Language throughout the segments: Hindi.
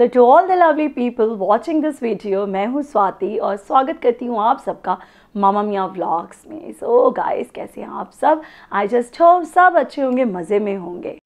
Hello to all the lovely people watching this video मैं हूँ स्वाति और स्वागत करती हूँ आप सबका मामा मियाँ व्लॉग्स में सो so, गाइस कैसे हैं आप सब आई जस्ट होप सब अच्छे होंगे मज़े में होंगे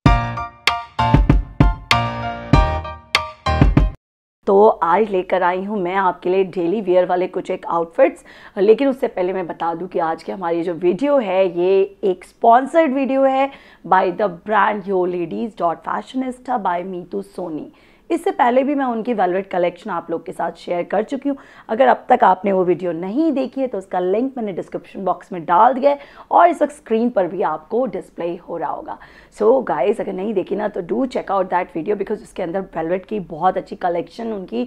तो आज लेकर आई हूँ मैं आपके लिए डेली वेयर वाले कुछ एक आउटफिट्स लेकिन उससे पहले मैं बता दूँ कि आज की हमारी जो वीडियो है ये एक स्पॉन्सर्ड वीडियो है by the brand Yo Ladies dot Fashionista by Meetu Soni इससे पहले भी मैं उनकी वेलवेट कलेक्शन आप लोग के साथ शेयर कर चुकी हूँ अगर अब तक आपने वो वीडियो नहीं देखी है तो उसका लिंक मैंने डिस्क्रिप्शन बॉक्स में डाल दिया है और इस वक्त स्क्रीन पर भी आपको डिस्प्ले हो रहा होगा सो so, गाइज अगर नहीं देखी ना तो do check out that video because उसके अंदर वेलवेट की बहुत अच्छी कलेक्शन उनकी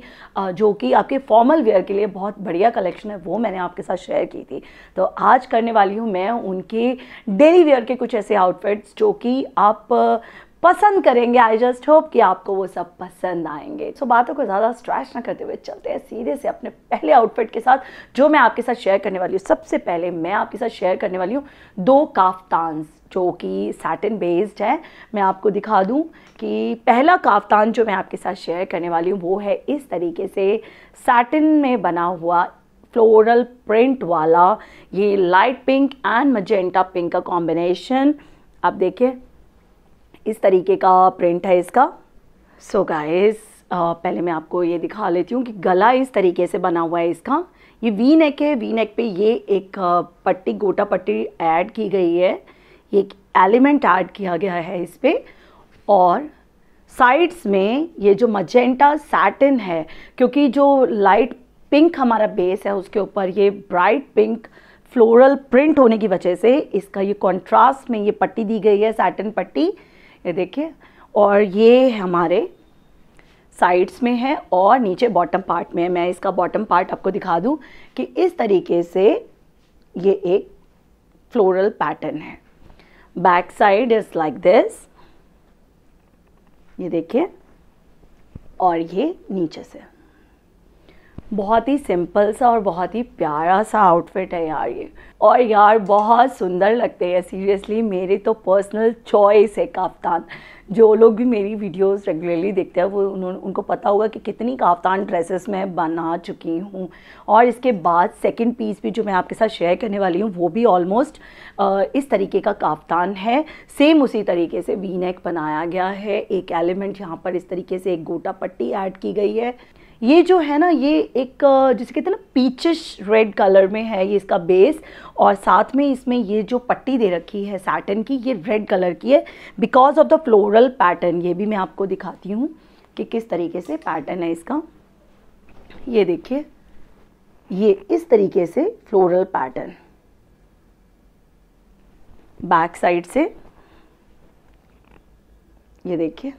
जो कि आपके फॉर्मल वेयर के लिए बहुत बढ़िया कलेक्शन है वो मैंने आपके साथ शेयर की थी तो आज करने वाली हूँ मैं उनके डेली वेयर के कुछ ऐसे आउटफिट्स जो कि आप पसंद करेंगे आई जस्ट होप कि आपको वो सब पसंद आएंगे सो so, बातों को ज़्यादा स्ट्रैच ना करते हुए चलते हैं सीधे से अपने पहले आउटफिट के साथ जो मैं आपके साथ शेयर करने वाली हूँ सबसे पहले मैं आपके साथ शेयर करने वाली हूँ दो काफ्तान्स जो कि सैटिन बेस्ड है मैं आपको दिखा दूं कि पहला काफ्तान जो मैं आपके साथ शेयर करने वाली हूँ वो है इस तरीके से सैटिन में बना हुआ फ्लोरल प्रिंट वाला ये light pink and magenta pink का कॉम्बिनेशन आप देखिए इस तरीके का प्रिंट है इसका सो so गाइस पहले मैं आपको ये दिखा लेती हूँ कि गला इस तरीके से बना हुआ है इसका ये वी नेक है वी नेक पे ये एक पट्टी गोटा पट्टी ऐड की गई है ये एक एलिमेंट ऐड किया गया है इस पर और साइड्स में ये जो मजेंटा सैटिन है क्योंकि जो लाइट पिंक हमारा बेस है उसके ऊपर ये ब्राइट पिंक फ्लोरल प्रिंट होने की वजह से इसका ये कंट्रास्ट में ये पट्टी दी गई है सैटिन पट्टी ये देखिए और ये हमारे साइड्स में है और नीचे बॉटम पार्ट में है मैं इसका बॉटम पार्ट आपको दिखा दूं कि इस तरीके से ये एक फ्लोरल पैटर्न है back side is like this ये देखिए और ये नीचे से बहुत ही सिंपल सा और बहुत ही प्यारा सा आउटफिट है यार ये और यार बहुत सुंदर लगते हैं सीरियसली मेरे तो पर्सनल चॉइस है काफ्तान जो लोग भी मेरी वीडियोस रेगुलरली देखते हैं वो उन्होंने उनको पता होगा कि कितनी काफ्तान ड्रेसेस मैं बना चुकी हूँ और इसके बाद सेकंड पीस भी जो मैं आपके साथ शेयर करने वाली हूँ वो भी ऑलमोस्ट इस तरीके का काफ्तान है सेम उसी तरीके से वी नेक बनाया गया है एक एलिमेंट यहाँ पर इस तरीके से एक गोटा पट्टी ऐड की गई है ये जो है ना ये एक जिसे कहते हैं ना पीचिश रेड कलर में है ये इसका बेस और साथ में इसमें ये जो पट्टी दे रखी है सैटन की ये रेड कलर की है because of the floral pattern ये भी मैं आपको दिखाती हूँ कि किस तरीके से पैटर्न है इसका ये देखिए ये इस तरीके से फ्लोरल पैटर्न बैक साइड से ये देखिए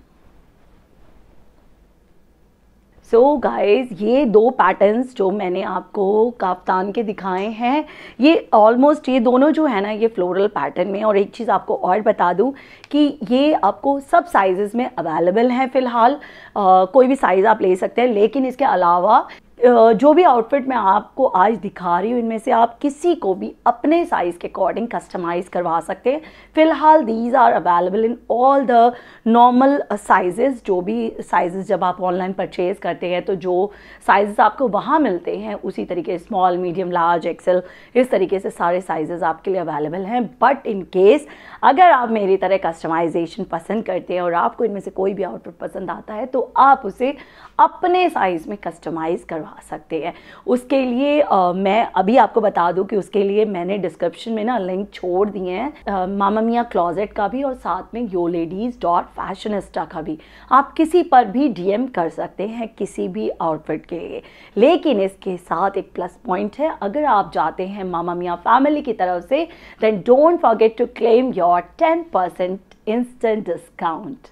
सो so गाइस ये दो पैटर्न्स जो मैंने आपको काफ्तान के दिखाए हैं ये ऑलमोस्ट ये दोनों जो है ना ये फ्लोरल पैटर्न में और एक चीज़ आपको और बता दूं कि ये आपको सब साइज़ में अवेलेबल हैं फ़िलहाल कोई भी साइज़ आप ले सकते हैं लेकिन इसके अलावा जो भी आउटफिट मैं आपको आज दिखा रही हूँ इनमें से आप किसी को भी अपने साइज़ के अकॉर्डिंग कस्टमाइज़ करवा सकते हैं फ़िलहाल these are available in all the normal sizes जो भी साइजेस जब आप ऑनलाइन परचेज़ करते हैं तो जो साइजेस आपको वहाँ मिलते हैं उसी तरीके स्मॉल मीडियम लार्ज एक्सेल इस तरीके से सारे साइजेस आपके लिए अवेलेबल हैं बट इन केस अगर आप मेरी तरह कस्टमाइजेशन पसंद करते हैं और आपको इनमें से कोई भी आउटफिट पसंद आता है तो आप उसे अपने साइज़ में कस्टमाइज़ करवा करवा सकते हैं उसके लिए आ, मैं अभी आपको बता दूं कि उसके लिए मैंने डिस्क्रिप्शन में ना लिंक छोड़ दिए हैं मामा मियाँ क्लॉजेट का भी और साथ में यो लेडीज़ डॉट फैशनिस्टा का भी आप किसी पर भी डीएम कर सकते हैं किसी भी आउटफिट के लिए लेकिन इसके साथ एक प्लस पॉइंट है अगर आप जाते हैं मामा मियाँ फैमिली की तरफ से then don't forget to claim your ten percent instant discount.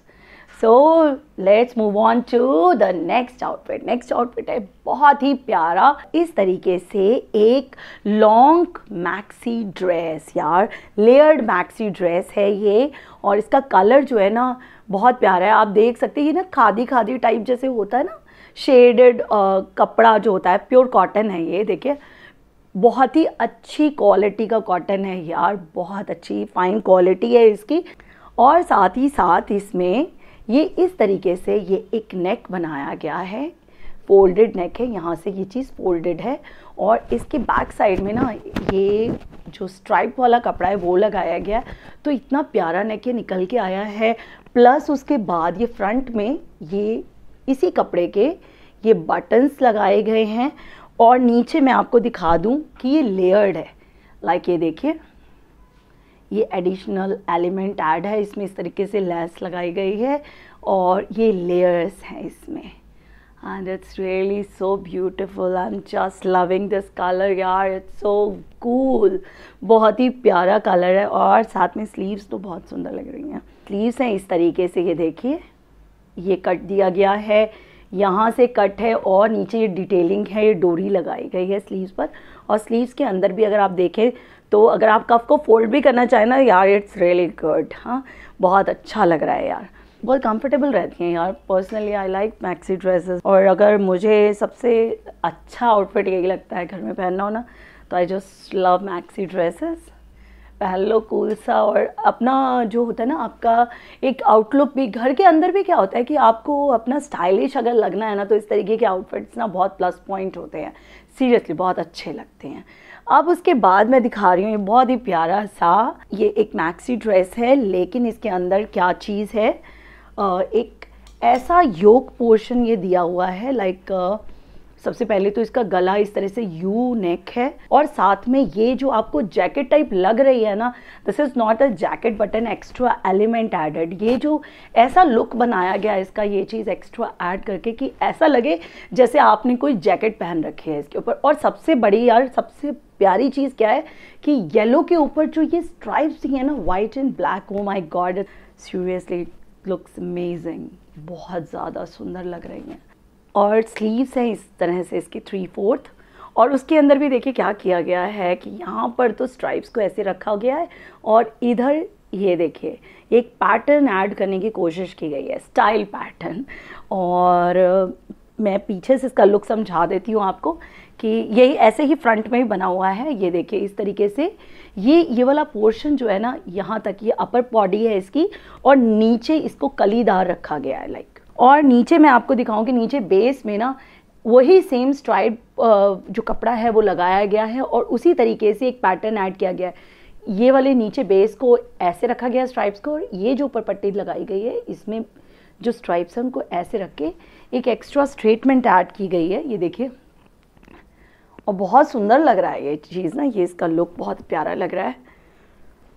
So let's move on to the next outfit next outfit है बहुत ही प्यारा इस तरीके से एक लॉन्ग मैक्सी ड्रेस यार लेयर्ड मैक्सी ड्रेस है ये और इसका कलर जो है ना बहुत प्यारा है आप देख सकते हैं ये ना खादी खादी टाइप जैसे होता है ना शेडेड कपड़ा जो होता है प्योर कॉटन है ये देखिए बहुत ही अच्छी क्वालिटी का कॉटन है यार बहुत अच्छी फाइन क्वालिटी है इसकी और साथ ही साथ इसमें ये इस तरीके से ये एक नेक बनाया गया है फोल्डेड नेक है यहाँ से ये चीज़ फोल्डेड है और इसके बैक साइड में ना ये जो स्ट्राइप वाला कपड़ा है वो लगाया गया तो इतना प्यारा नेक ये निकल के आया है प्लस उसके बाद ये फ्रंट में ये इसी कपड़े के ये बटन्स लगाए गए हैं और नीचे मैं आपको दिखा दूँ कि ये लेयर्ड है लाइक ये देखिए ये एडिशनल एलिमेंट ऐड है इसमें इस तरीके से लेस लगाई गई है और ये लेयर्स हैं इसमें and really so beautiful I am just loving this colour यार इट्स सो कूल बहुत ही प्यारा कलर है और साथ में स्लीव्स तो बहुत सुंदर लग रही हैं स्लीव्स हैं इस तरीके से ये देखिए ये कट दिया गया है यहाँ से कट है और नीचे ये डिटेलिंग है ये डोरी लगाई गई है स्लीव्स पर और स्लीव्स के अंदर भी अगर आप देखें तो अगर आप कफ को फोल्ड भी करना चाहें ना यार इट्स रियली गुड हाँ बहुत अच्छा लग रहा है यार बहुत कंफर्टेबल रहती हैं यार personally I like maxi dresses और अगर मुझे सबसे अच्छा आउटफिट यही लगता है घर में पहनना होना तो I just love maxi dresses पहन लो कूल सा और अपना जो होता है ना आपका एक आउटलुक भी घर के अंदर भी क्या होता है कि आपको अपना स्टाइलिश अगर लगना है ना तो इस तरीके के आउटफिट्स ना बहुत प्लस पॉइंट होते हैं सीरियसली बहुत अच्छे लगते हैं अब उसके बाद मैं दिखा रही हूँ ये बहुत ही प्यारा सा ये एक मैक्सी ड्रेस है लेकिन इसके अंदर क्या चीज़ है एक ऐसा योग पोर्शन ये दिया हुआ है लाइक सबसे पहले तो इसका गला इस तरह से यू नेक है और साथ में ये जो आपको जैकेट टाइप लग रही है ना this is not a jacket but an extra element added ये जो ऐसा लुक बनाया गया इसका ये चीज़ एक्स्ट्रा ऐड करके कि ऐसा लगे जैसे आपने कोई जैकेट पहन रखी है इसके ऊपर और सबसे बड़ी यार सबसे प्यारी चीज़ क्या है कि येलो के ऊपर जो ये स्ट्राइप्स दी है ना white and black oh my God seriously looks amazing बहुत ज़्यादा सुंदर लग रही हैं और स्लीव्स हैं इस तरह से इसके थ्री फोर्थ और उसके अंदर भी देखिए क्या किया गया है कि यहाँ पर तो स्ट्राइप्स को ऐसे रखा गया है और इधर ये देखिए एक पैटर्न ऐड करने की कोशिश की गई है स्टाइल पैटर्न और मैं पीछे से इसका लुक समझा देती हूँ आपको कि यही ऐसे ही फ्रंट में ही बना हुआ है ये देखिए इस तरीके से ये ये वाला पोर्शन जो है ना यहाँ तक ये अपर बॉडी है इसकी और नीचे इसको कलीदार रखा गया है लाइक और नीचे मैं आपको दिखाऊं कि नीचे बेस में ना वही सेम स्ट्राइड जो कपड़ा है वो लगाया गया है और उसी तरीके से एक पैटर्न ऐड किया गया है ये वाले नीचे बेस को ऐसे रखा गया स्ट्राइप्स को और ये जो ऊपर पट्टी लगाई गई है इसमें जो स्ट्राइप्स हैं उनको ऐसे रख के एक एक्स्ट्रा स्ट्रेटमेंट ऐड की गई है ये देखिए और बहुत सुंदर लग रहा है ये चीज़ ना ये इसका लुक बहुत प्यारा लग रहा है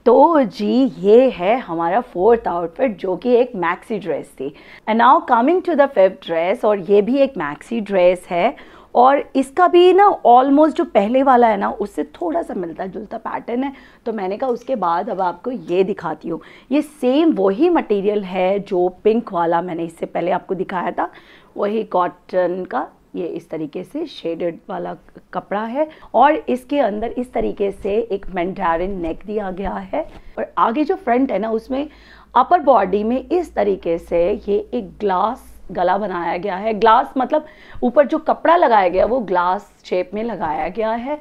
तो जी ये है हमारा फोर्थ आउटफिट जो कि एक मैक्सी ड्रेस थी and now coming to the fifth dress और ये भी एक मैक्सी ड्रेस है और इसका भी ना ऑलमोस्ट जो पहले वाला है ना उससे थोड़ा सा मिलता जुलता पैटर्न है तो मैंने कहा उसके बाद अब आपको ये दिखाती हूँ ये सेम वही मटेरियल है जो पिंक वाला मैंने इससे पहले आपको दिखाया था वही कॉटन का ये इस तरीके से शेडेड वाला कपड़ा है और इसके अंदर इस तरीके से एक मैंटारिन नेक दिया गया है और आगे जो फ्रंट है ना उसमें अपर बॉडी में इस तरीके से ये एक ग्लास गला बनाया गया है ग्लास मतलब ऊपर जो कपड़ा लगाया गया वो ग्लास शेप में लगाया गया है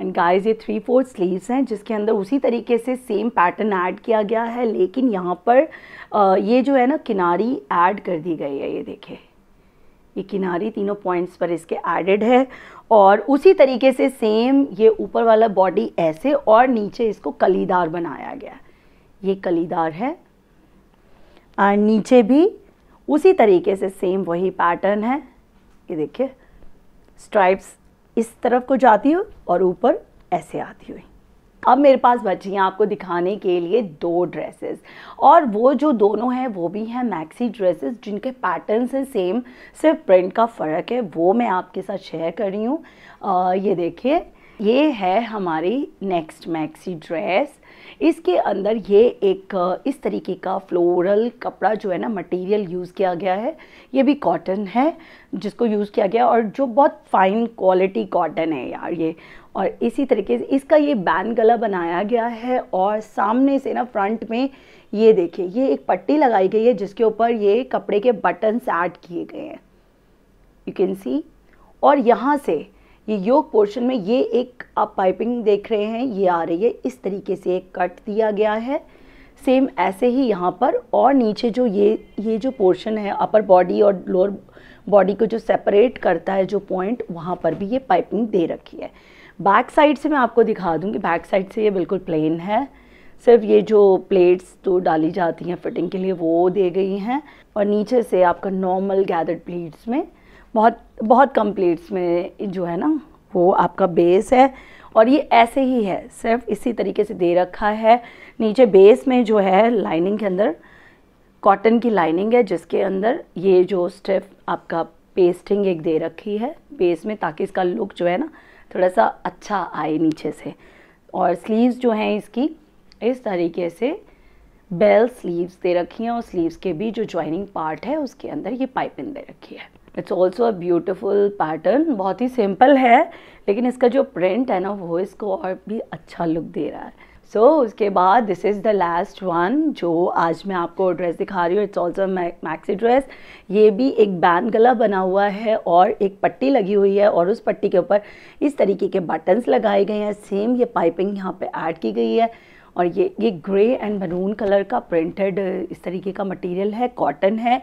एंड गाइस ये थ्री फोर स्लीव्स हैं जिसके अंदर उसी तरीके से सेम पैटर्न ऐड किया गया है लेकिन यहाँ पर ये जो है ना किनारी ऐड कर दी गई है ये देखें ये किनारी तीनों पॉइंट्स पर इसके एडेड है और उसी तरीके से सेम ये ऊपर वाला बॉडी ऐसे और नीचे इसको कलीदार बनाया गया ये कलीदार है और नीचे भी उसी तरीके से सेम वही पैटर्न है ये देखिए स्ट्राइप्स इस तरफ को जाती हुई और ऊपर ऐसे आती हुई अब मेरे पास बची हैं आपको दिखाने के लिए दो ड्रेसेस और वो जो दोनों हैं वो भी हैं मैक्सी ड्रेसेस जिनके पैटर्न से सेम सिर्फ प्रिंट का फ़र्क है वो मैं आपके साथ शेयर कर रही हूँ ये देखिए ये है हमारी नेक्स्ट मैक्सी ड्रेस इसके अंदर ये एक इस तरीके का फ्लोरल कपड़ा जो है ना मटेरियल यूज़ किया गया है ये भी कॉटन है जिसको यूज़ किया गया और जो बहुत फाइन क्वालिटी कॉटन है यार ये और इसी तरीके से इसका ये बैन गला बनाया गया है और सामने से ना फ्रंट में ये देखिए ये एक पट्टी लगाई गई है जिसके ऊपर ये कपड़े के बटन्स ऐड किए गए हैं यू कैन सी और यहाँ से ये योग पोर्शन में ये एक आप पाइपिंग देख रहे हैं ये आ रही है इस तरीके से एक कट दिया गया है सेम ऐसे ही यहाँ पर और नीचे जो ये ये जो पोर्शन है अपर बॉडी और लोअर बॉडी को जो सेपरेट करता है जो पॉइंट वहाँ पर भी ये पाइपिंग दे रखी है बैक साइड से मैं आपको दिखा दूँगी बैक साइड से ये बिल्कुल प्लेन है सिर्फ ये जो प्लेट्स तो डाली जाती हैं फिटिंग के लिए वो दे गई हैं और नीचे से आपका नॉर्मल गैदर्ड प्लेट्स में बहुत बहुत कम प्लेट्स में जो है ना वो आपका बेस है और ये ऐसे ही है सिर्फ इसी तरीके से दे रखा है नीचे बेस में जो है लाइनिंग के अंदर कॉटन की लाइनिंग है जिसके अंदर ये जो स्टेप आपका पेस्टिंग एक दे रखी है बेस में ताकि इसका लुक जो है ना थोड़ा सा अच्छा आए नीचे से और स्लीव्स जो हैं इसकी इस तरीके से बेल स्लीव्स दे रखी हैं और स्लीव्स के भी जो ज्वाइनिंग पार्ट है उसके अंदर ये पाइपिंग दे रखी है it's also a beautiful pattern बहुत ही सिंपल है लेकिन इसका जो प्रिंट है ना वो इसको और भी अच्छा लुक दे रहा है सो so, उसके बाद this is the last one जो आज मैं आपको ड्रेस दिखा रही हूँ इट्स ऑल्सो मैक्सी ड्रेस ये भी एक बैन गला बना हुआ है और एक पट्टी लगी हुई है और उस पट्टी के ऊपर इस तरीके के बटन्स लगाए गए हैं सेम ये पाइपिंग यहाँ पे ऐड की गई है और ये ये ग्रे एंड मरून कलर का प्रिंटेड uh, इस तरीके का मटेरियल है कॉटन है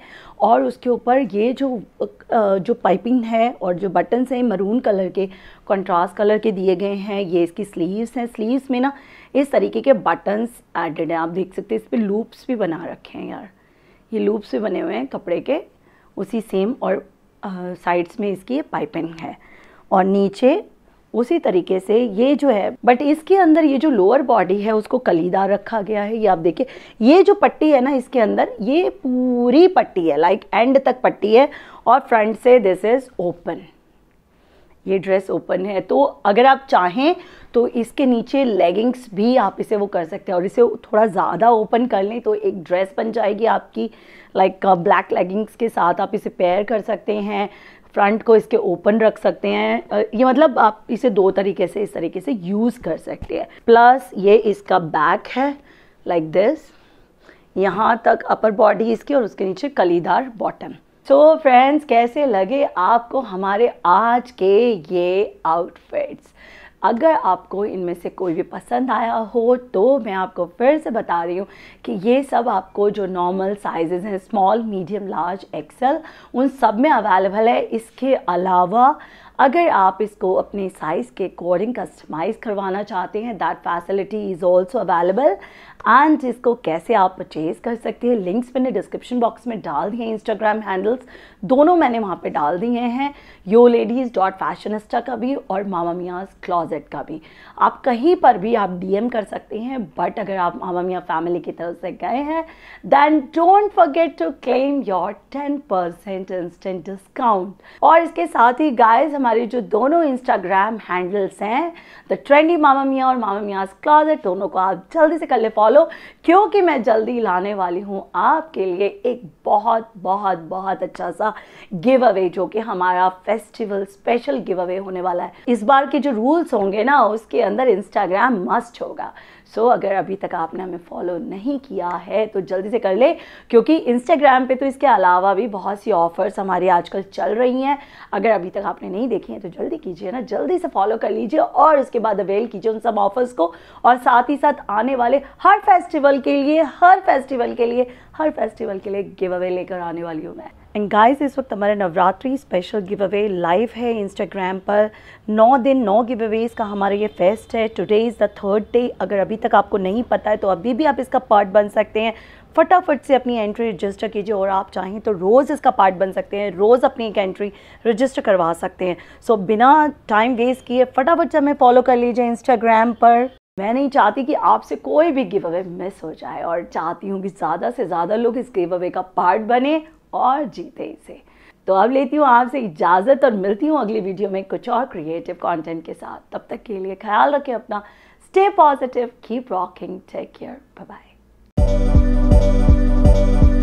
और उसके ऊपर ये जो uh, जो पाइपिंग है और जो बटन्स हैं मरून कलर के कंट्रास्ट कलर के दिए गए हैं ये इसकी स्लीव्स हैं स्लीव्स में ना इस तरीके के बटन्स एडेड हैं आप देख सकते हैं इस पर लूप्स भी बना रखे हैं यार ये लूप्स भी बने हुए हैं कपड़े के उसी सेम और साइड्स में इसकी पाइपिंग है और नीचे उसी तरीके से ये जो है बट इसके अंदर ये जो लोअर बॉडी है उसको कलीदार रखा गया है ये आप देखिए ये जो पट्टी है ना इसके अंदर ये पूरी पट्टी है लाइक like एंड तक पट्टी है और फ्रंट से दिस इज़ ओपन ये ड्रेस ओपन है तो अगर आप चाहें तो इसके नीचे लेगिंग्स भी आप इसे वो कर सकते हैं और इसे थोड़ा ज़्यादा ओपन कर लें तो एक ड्रेस बन जाएगी आपकी लाइक ब्लैक लेगिंग्स के साथ आप इसे पेयर कर सकते हैं फ्रंट को इसके ओपन रख सकते हैं ये मतलब आप इसे दो तरीके से इस तरीके से यूज़ कर सकते हैं प्लस ये इसका बैक है लाइक like दिस यहाँ तक अपर बॉडी इसकी और उसके नीचे कलीदार बॉटम सो so फ्रेंड्स कैसे लगे आपको हमारे आज के ये आउटफिट्स अगर आपको इनमें से कोई भी पसंद आया हो तो मैं आपको फिर से बता रही हूँ कि ये सब आपको जो नॉर्मल साइजेस हैं स्मॉल मीडियम लार्ज एक्सल उन सब में अवेलेबल है इसके अलावा अगर आप इसको अपने साइज़ के अकॉर्डिंग कस्टमाइज़ करवाना चाहते हैं that facility is also available and इसको कैसे आप परचेज़ कर सकते हैं लिंक्स मैंने डिस्क्रिप्शन बॉक्स में डाल दिए हैं इंस्टाग्राम हैंडल्स दोनों मैंने वहाँ पर डाल दिए हैं यो लेडीज़ डॉट फैशनिस्टा का भी और मामा मियाज क्लॉजेट का भी आप कहीं पर भी आप डीएम कर सकते हैं बट अगर आप मामा मियाँ फैमिली की तरफ से गए हैं then don't forget to claim your ten percent instant discount और इसके साथ ही गाइज हमारे जो दोनों इंस्टाग्राम हैंडल्स हैं द ट्रेंडी मामा मियाँ और मामा मियाज क्लॉजेट दोनों को आप जल्दी से कर ले फॉलो क्योंकि मैं जल्दी लाने वाली हूँ आपके लिए एक बहुत बहुत बहुत अच्छा सा गिव अवे जो कि हमारा फेस्टिवल स्पेशल गिव अवे होने वाला है इस बार के जो रूल्स होंगे ना उसके अंदर इंस्टाग्राम मस्ट होगा सो so, अगर अभी तक आपने हमें फॉलो नहीं किया है तो जल्दी से कर ले क्योंकि इंस्टाग्राम पे तो इसके अलावा भी बहुत सी ऑफर्स हमारे आजकल चल रही हैं अगर अभी तक आपने नहीं देखी है तो जल्दी कीजिए ना जल्दी से फॉलो कर लीजिए और उसके बाद अवेल कीजिए उन सब ऑफर्स को और साथ ही साथ आने वाले हर फेस्टिवल के लिए हर फेस्टिवल के लिए हर फेस्टिवल के लिए गिव अवे लेकर आने वाली हूँ मैं एंड गाइस इस वक्त हमारे Navratri special giveaway live है इंस्टाग्राम पर नौ दिन नौ गिव अवेज का हमारा ये फेस्ट है today is the third day अगर अभी तक आपको नहीं पता है तो अभी भी आप इसका पार्ट बन सकते हैं फटाफट से अपनी एंट्री रजिस्टर कीजिए और आप चाहें तो रोज़ इसका पार्ट बन सकते हैं रोज़ अपनी एक एंट्री रजिस्टर करवा सकते हैं सो so, बिना टाइम वेस्ट किए फटाफट से हमें फॉलो कर लीजिए इंस्टाग्राम पर मैं नहीं चाहती कि आपसे कोई भी गिव अवे मिस हो जाए और चाहती हूँ कि ज़्यादा से ज़्यादा लोग इस गिव अवे का पार्ट बने और जीते इसे तो अब लेती हूँ आपसे इजाज़त और मिलती हूँ अगली वीडियो में कुछ और क्रिएटिव कंटेंट के साथ तब तक के लिए ख्याल रखें अपना stay positive keep rocking take care bye bye